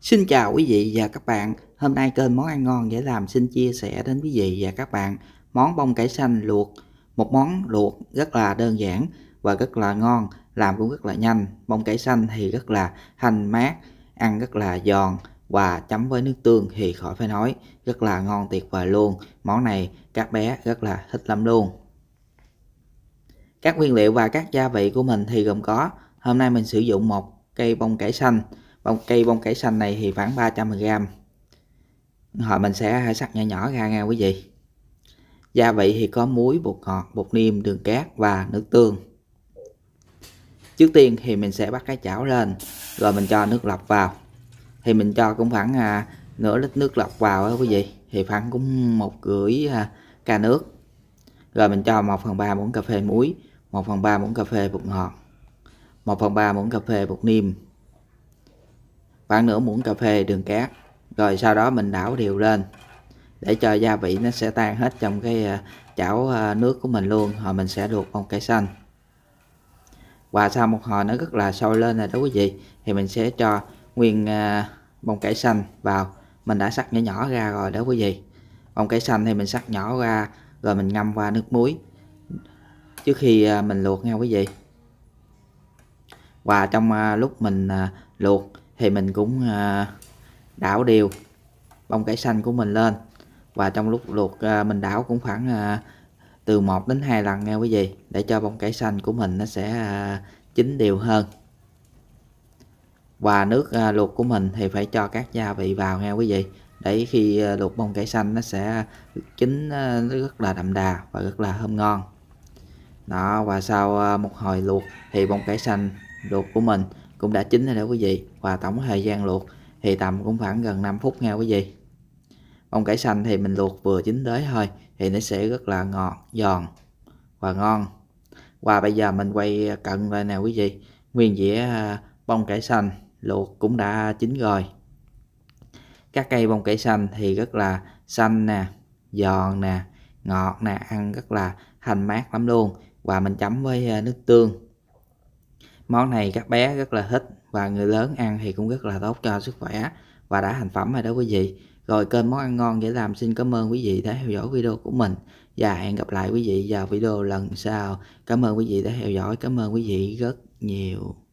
Xin chào quý vị và các bạn. Hôm nay kênh Món Ăn Ngon Dễ Làm xin chia sẻ đến quý vị và các bạn món bông cải xanh luộc. Một món luộc rất là đơn giản và rất là ngon, làm cũng rất là nhanh. Bông cải xanh thì rất là thanh mát, ăn rất là giòn và chấm với nước tương thì khỏi phải nói, rất là ngon tuyệt vời luôn. Món này các bé rất là thích lắm luôn. Các nguyên liệu và các gia vị của mình thì gồm có Hôm nay mình sử dụng một cây bông cải xanh bông cây bông cải xanh này thì khoảng 300g hồi mình sẽ sắc nhỏ nhỏ ra nha quý vị gia vị thì có muối bột ngọt bột niêm đường cát và nước tương trước tiên thì mình sẽ bắt cái chảo lên rồi mình cho nước lọc vào thì mình cho cũng khoảng à, nửa lít nước lọc vào đó quý vị thì khoảng cũng một rưỡi à, ca nước rồi mình cho 1 phần 3 muỗng cà phê muối 1 phần 3 muỗng cà phê bột ngọt 1 phần 3 muỗng cà phê bột niêm khoảng nửa muỗng cà phê đường cát rồi sau đó mình đảo đều lên để cho gia vị nó sẽ tan hết trong cái ờ, chảo ờ, nước của mình luôn rồi mình sẽ luộc bông cải xanh và sau một hồi nó rất là sôi lên rồi đó quý vị thì mình sẽ cho nguyên ờ, bông cải xanh vào mình đã sắc nhỏ nhỏ ra rồi đó quý vị bông cải xanh thì mình sắc nhỏ ra rồi mình ngâm qua nước muối trước khi mình luộc nha quý vị và trong lúc mình luộc thì mình cũng à, đảo đều bông cải xanh của mình lên và trong lúc luộc à, mình đảo cũng khoảng à, từ 1 đến 2 lần nghe quý vị để cho bông cải xanh của mình nó sẽ chín đều hơn và nước luộc của mình thì phải cho các gia vị vào nghe quý vị để khi luộc bông cải xanh nó sẽ chín rất là đậm đà và rất là thơm ngon đó và sau một hồi luộc thì bông cải xanh luộc của mình cũng đã chín rồi đó quý vị và tổng thời gian luộc thì tầm cũng khoảng gần 5 phút nha quý vị bông cải xanh thì mình luộc vừa chín tới thôi thì nó sẽ rất là ngọt giòn và ngon và bây giờ mình quay cận lại nè quý vị nguyên dĩa à, bông cải xanh luộc cũng đã chín rồi các cây bông cải xanh thì rất là xanh nè giòn nè ngọt nè ăn rất là thanh mát lắm luôn và mình chấm với à, nước tương món này các bé rất là thích và người lớn ăn thì cũng rất là tốt cho sức khỏe và đã thành phẩm rồi đó quý vị rồi kênh món ăn ngon dễ làm xin cảm ơn quý vị đã theo dõi video của mình và hẹn gặp lại quý vị vào video lần sau cảm ơn quý vị đã theo dõi cảm ơn quý vị rất nhiều